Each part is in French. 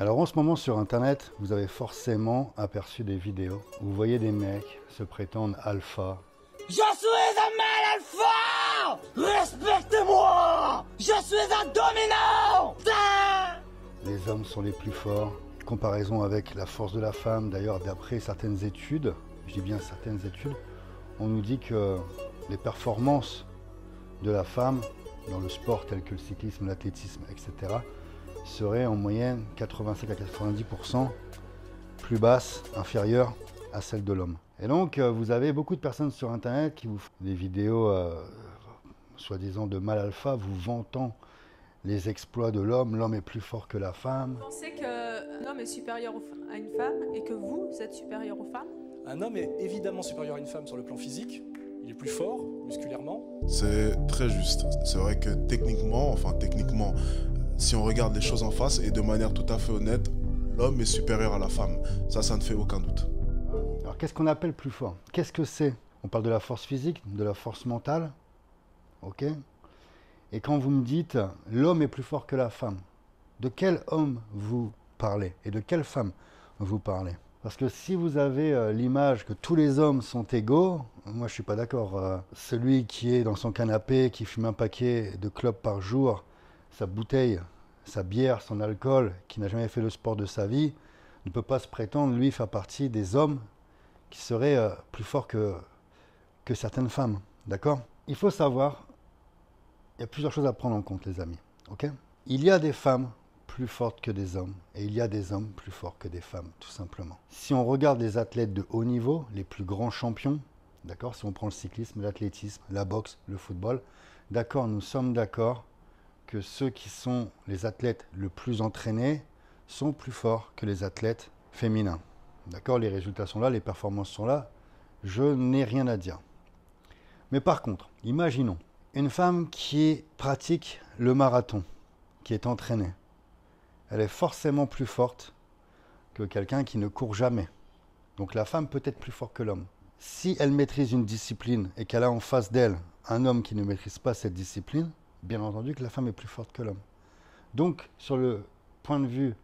Alors en ce moment sur internet, vous avez forcément aperçu des vidéos où vous voyez des mecs se prétendre alpha. Je suis un mal alpha Respectez-moi Je suis un dominant Les hommes sont les plus forts. Comparaison avec la force de la femme, d'ailleurs d'après certaines études, je dis bien certaines études, on nous dit que les performances de la femme dans le sport tel que le cyclisme, l'athlétisme, etc., serait en moyenne 85 à 90% plus basse, inférieure à celle de l'homme. Et donc, euh, vous avez beaucoup de personnes sur Internet qui vous font des vidéos, euh, soi-disant, de mal alpha, vous vantant les exploits de l'homme, l'homme est plus fort que la femme. Vous pensez qu'un homme est supérieur à une femme et que vous, êtes supérieur aux femmes Un homme est évidemment supérieur à une femme sur le plan physique, il est plus fort musculairement. C'est très juste. C'est vrai que techniquement, enfin techniquement, si on regarde les choses en face et de manière tout à fait honnête, l'homme est supérieur à la femme. Ça, ça ne fait aucun doute. Alors qu'est-ce qu'on appelle plus fort Qu'est-ce que c'est On parle de la force physique, de la force mentale. OK Et quand vous me dites l'homme est plus fort que la femme, de quel homme vous parlez et de quelle femme vous parlez parce que si vous avez euh, l'image que tous les hommes sont égaux, moi je ne suis pas d'accord. Euh, celui qui est dans son canapé, qui fume un paquet de clopes par jour, sa bouteille, sa bière, son alcool, qui n'a jamais fait le sport de sa vie, ne peut pas se prétendre, lui, faire partie des hommes qui seraient euh, plus forts que, que certaines femmes. D'accord Il faut savoir, il y a plusieurs choses à prendre en compte, les amis. Ok Il y a des femmes plus fortes que des hommes, et il y a des hommes plus forts que des femmes, tout simplement. Si on regarde des athlètes de haut niveau, les plus grands champions, d'accord Si on prend le cyclisme, l'athlétisme, la boxe, le football, d'accord, nous sommes d'accord que ceux qui sont les athlètes le plus entraînés sont plus forts que les athlètes féminins. D'accord Les résultats sont là, les performances sont là. Je n'ai rien à dire. Mais par contre, imaginons une femme qui pratique le marathon, qui est entraînée. Elle est forcément plus forte que quelqu'un qui ne court jamais. Donc la femme peut être plus forte que l'homme. Si elle maîtrise une discipline et qu'elle a en face d'elle un homme qui ne maîtrise pas cette discipline, bien entendu que la femme est plus forte que l'homme. Donc, sur le point de vue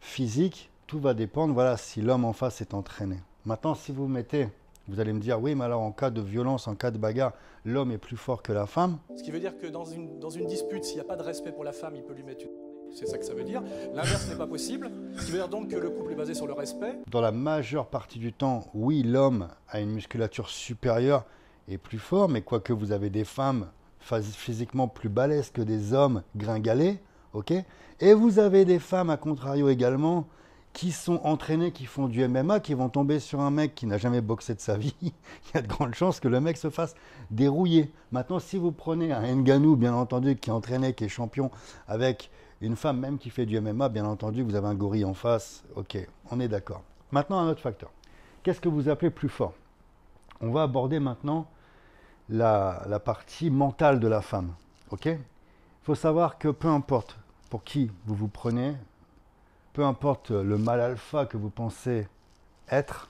physique, tout va dépendre, voilà, si l'homme en face est entraîné. Maintenant, si vous mettez, vous allez me dire, oui, mais alors en cas de violence, en cas de bagarre, l'homme est plus fort que la femme. Ce qui veut dire que dans une, dans une dispute, s'il n'y a pas de respect pour la femme, il peut lui mettre une... C'est ça que ça veut dire. L'inverse n'est pas possible. Ce qui veut dire donc que le couple est basé sur le respect. Dans la majeure partie du temps, oui, l'homme a une musculature supérieure et plus fort, mais quoique vous avez des femmes physiquement plus balèzes que des hommes gringalés, ok Et vous avez des femmes, à contrario également, qui sont entraînées, qui font du MMA, qui vont tomber sur un mec qui n'a jamais boxé de sa vie. Il y a de grandes chances que le mec se fasse dérouiller. Maintenant, si vous prenez un Nganou, bien entendu, qui est entraîné, qui est champion, avec une femme même qui fait du MMA, bien entendu, vous avez un gorille en face, ok, on est d'accord. Maintenant, un autre facteur. Qu'est-ce que vous appelez plus fort On va aborder maintenant la, partie mentale de la femme. Ok Il faut savoir que peu importe pour qui vous vous prenez, peu importe le mal alpha que vous pensez être,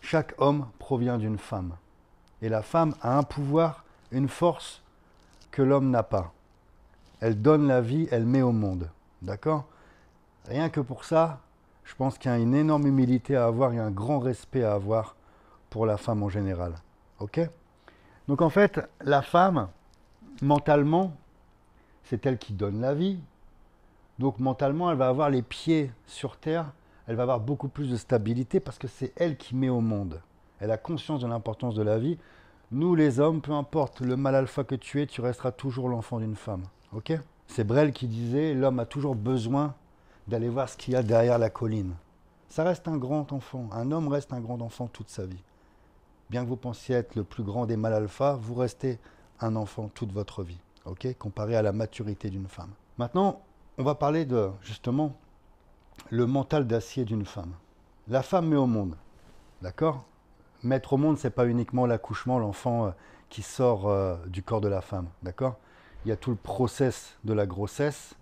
chaque homme provient d'une femme. Et la femme a un pouvoir, une force que l'homme n'a pas. Elle donne la vie, elle met au monde. D'accord Rien que pour ça, je pense qu'il y a une énorme humilité à avoir et un grand respect à avoir pour la femme en général. OK donc en fait, la femme, mentalement, c'est elle qui donne la vie. Donc mentalement, elle va avoir les pieds sur terre, elle va avoir beaucoup plus de stabilité parce que c'est elle qui met au monde. Elle a conscience de l'importance de la vie. Nous les hommes, peu importe le mal alpha que tu es, tu resteras toujours l'enfant d'une femme. C'est Brel qui disait l'homme a toujours besoin d'aller voir ce qu'il y a derrière la colline. Ça reste un grand enfant. Un homme reste un grand enfant toute sa vie bien que vous pensiez être le plus grand des mâles alpha, vous restez un enfant toute votre vie, ok Comparé à la maturité d'une femme. Maintenant, on va parler de justement le mental d'acier d'une femme. La femme met au monde, d'accord Mettre au monde, c'est pas uniquement l'accouchement, l'enfant euh, qui sort euh, du corps de la femme, d'accord Il y a tout le process de la grossesse.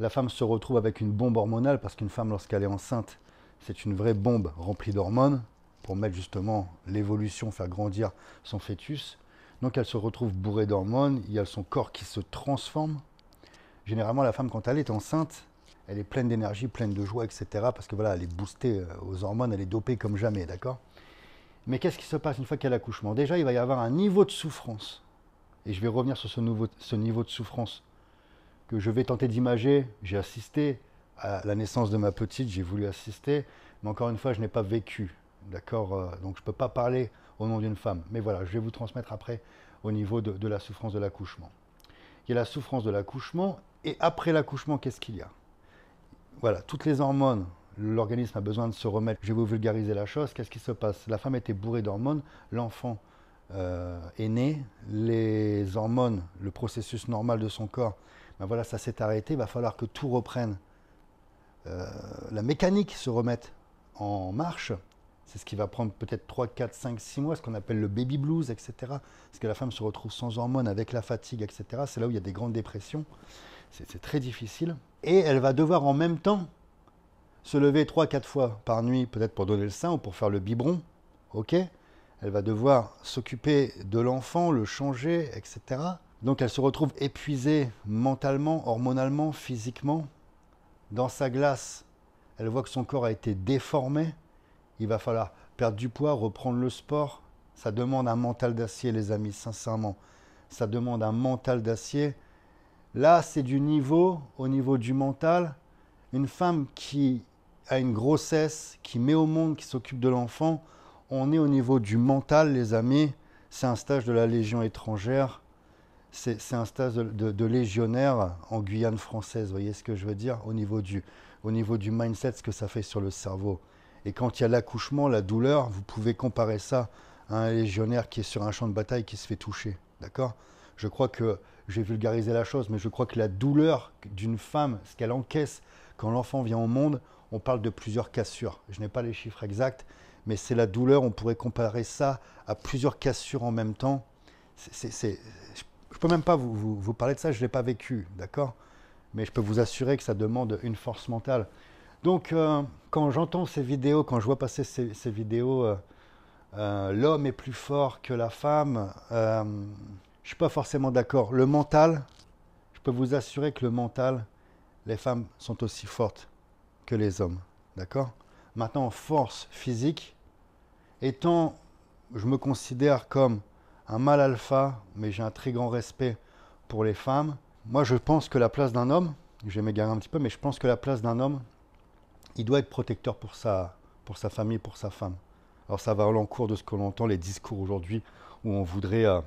La femme se retrouve avec une bombe hormonale parce qu'une femme, lorsqu'elle est enceinte, c'est une vraie bombe remplie d'hormones pour mettre justement l'évolution, faire grandir son fœtus. Donc elle se retrouve bourrée d'hormones, il y a son corps qui se transforme. Généralement, la femme, quand elle est enceinte, elle est pleine d'énergie, pleine de joie, etc. Parce que voilà, elle est boostée euh, aux hormones, elle est dopée comme jamais, d'accord Mais qu'est-ce qui se passe une fois qu'elle a l'accouchement Déjà, il va y avoir un niveau de souffrance. Et je vais revenir sur ce, ce niveau de souffrance que je vais tenter d'imager. J'ai assisté à la naissance de ma petite, j'ai voulu assister, mais encore une fois, je n'ai pas vécu D'accord euh, Donc je ne peux pas parler au nom d'une femme. Mais voilà, je vais vous transmettre après au niveau de, la souffrance de l'accouchement. Il y a la souffrance de l'accouchement, et après l'accouchement, qu'est-ce qu'il y a Voilà, toutes les hormones, l'organisme a besoin de se remettre. Je vais vous vulgariser la chose, qu'est-ce qui se passe La femme était bourrée d'hormones, l'enfant euh, est né, les hormones, le processus normal de son corps, ben voilà, ça s'est arrêté, il va falloir que tout reprenne. Euh, la mécanique se remette en marche, c'est ce qui va prendre peut-être 3, 4, 5, 6 mois, ce qu'on appelle le baby blues, etc. Parce que la femme se retrouve sans hormones, avec la fatigue, etc. C'est là où il y a des grandes dépressions. C'est très difficile. Et elle va devoir en même temps se lever 3, 4 fois par nuit, peut-être pour donner le sein ou pour faire le biberon. OK Elle va devoir s'occuper de l'enfant, le changer, etc. Donc elle se retrouve épuisée mentalement, hormonalement, physiquement. Dans sa glace, elle voit que son corps a été déformé il va falloir perdre du poids, reprendre le sport. Ça demande un mental d'acier, les amis, sincèrement. Ça demande un mental d'acier. Là, c'est du niveau, au niveau du mental. Une femme qui a une grossesse, qui met au monde, qui s'occupe de l'enfant, on est au niveau du mental, les amis. C'est un stage de la Légion étrangère. C'est un stage de, légionnaire en Guyane française, vous voyez ce que je veux dire, au niveau, du, au niveau du mindset, ce que ça fait sur le cerveau. Et quand il y a l'accouchement, la douleur, vous pouvez comparer ça à un légionnaire qui est sur un champ de bataille qui se fait toucher. D'accord Je crois que j'ai vulgarisé la chose, mais je crois que la douleur d'une femme, ce qu'elle encaisse quand l'enfant vient au monde, on parle de plusieurs cassures. Je n'ai pas les chiffres exacts, mais c'est la douleur. On pourrait comparer ça à plusieurs cassures en même temps. je ne peux même pas vous, parler de ça, je ne l'ai pas vécu, d'accord Mais je peux vous assurer que ça demande une force mentale. Donc, euh, quand j'entends ces vidéos, quand je vois passer ces, vidéos, euh, euh, l'homme est plus fort que la femme, je ne suis pas forcément d'accord. Le mental, je peux vous assurer que le mental, les femmes sont aussi fortes que les hommes. D'accord Maintenant, force physique, étant, je me considère comme un mâle alpha, mais j'ai un très grand respect pour les femmes. Moi, je pense que la place d'un homme, je vais m'égarer un petit peu, mais je pense que la place d'un homme, il doit être protecteur pour sa, pour sa famille, pour sa femme. Alors ça va en cours de ce que entend, les discours aujourd'hui, où on voudrait euh,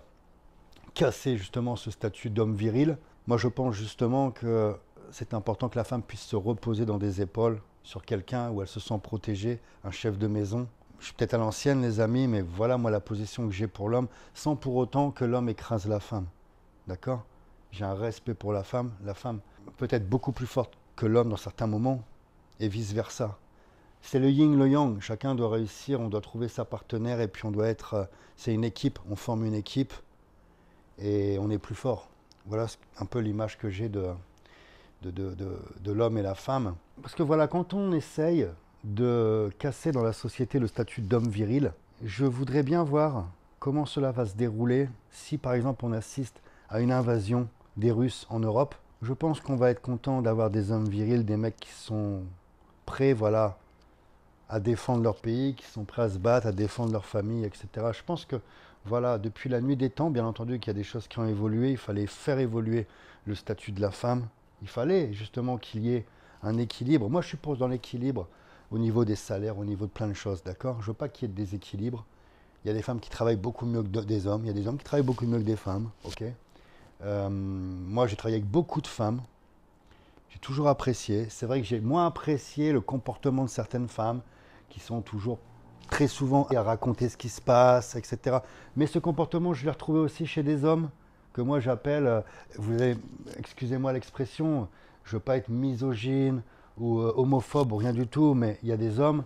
casser justement ce statut d'homme viril. Moi je pense justement que c'est important que la femme puisse se reposer dans des épaules sur quelqu'un où elle se sent protégée, un chef de maison. Je suis peut-être à l'ancienne les amis, mais voilà moi la position que j'ai pour l'homme, sans pour autant que l'homme écrase la femme. D'accord J'ai un respect pour la femme, la femme peut être beaucoup plus forte que l'homme dans certains moments, et vice-versa. C'est le yin, le yang, chacun doit réussir, on doit trouver sa partenaire et puis on doit être, euh, c'est une équipe, on forme une équipe et on est plus fort. Voilà un peu l'image que j'ai de, de, de, de l'homme et la femme. Parce que voilà, quand on essaye de casser dans la société le statut d'homme viril, je voudrais bien voir comment cela va se dérouler si par exemple on assiste à une invasion des Russes en Europe. Je pense qu'on va être content d'avoir des hommes virils, des mecs qui sont prêts voilà, à défendre leur pays, qui sont prêts à se battre, à défendre leur famille, etc. Je pense que voilà, depuis la nuit des temps, bien entendu qu'il y a des choses qui ont évolué, il fallait faire évoluer le statut de la femme, il fallait justement qu'il y ait un équilibre. Moi, je suppose dans l'équilibre au niveau des salaires, au niveau de plein de choses, d'accord Je veux pas qu'il y ait de déséquilibre. Il y a des femmes qui travaillent beaucoup mieux que des hommes, il y a des hommes qui travaillent beaucoup mieux que des femmes, ok euh, Moi, j'ai travaillé avec beaucoup de femmes, j'ai toujours apprécié. C'est vrai que j'ai moins apprécié le comportement de certaines femmes qui sont toujours très souvent à raconter ce qui se passe, etc. Mais ce comportement, je l'ai retrouvé aussi chez des hommes que moi j'appelle, euh, vous avez, excusez-moi l'expression, je veux pas être misogyne ou euh, homophobe ou rien du tout, mais il y a des hommes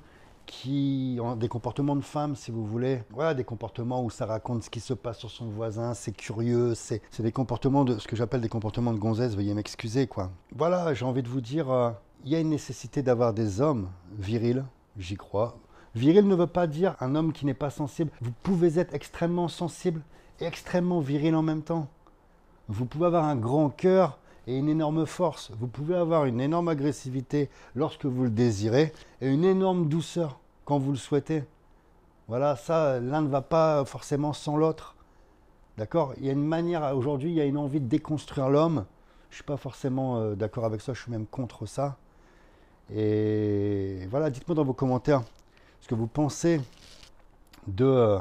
qui ont des comportements de femmes, si vous voulez. Voilà, des comportements où ça raconte ce qui se passe sur son voisin, c'est curieux, c'est des comportements de ce que j'appelle des comportements de gonzesse, veuillez m'excuser, quoi. Voilà, j'ai envie de vous dire, euh, il y a une nécessité d'avoir des hommes virils, j'y crois. Viril ne veut pas dire un homme qui n'est pas sensible. Vous pouvez être extrêmement sensible et extrêmement viril en même temps. Vous pouvez avoir un grand cœur et une énorme force. Vous pouvez avoir une énorme agressivité lorsque vous le désirez et une énorme douceur quand vous le souhaitez. Voilà, ça, l'un ne va pas forcément sans l'autre. D'accord Il y a une manière, aujourd'hui, il y a une envie de déconstruire l'homme. Je ne suis pas forcément euh, d'accord avec ça, je suis même contre ça. Et voilà, dites-moi dans vos commentaires ce que vous pensez de euh,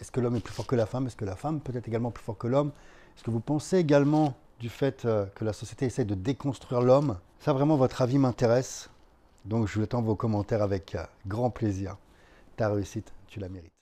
est-ce que l'homme est plus fort que la femme Est-ce que la femme peut être également plus fort que l'homme Est-ce que vous pensez également du fait euh, que la société essaie de déconstruire l'homme. Ça, vraiment, votre avis m'intéresse. Donc, je vous attends vos commentaires avec euh, grand plaisir. Ta réussite, tu la mérites.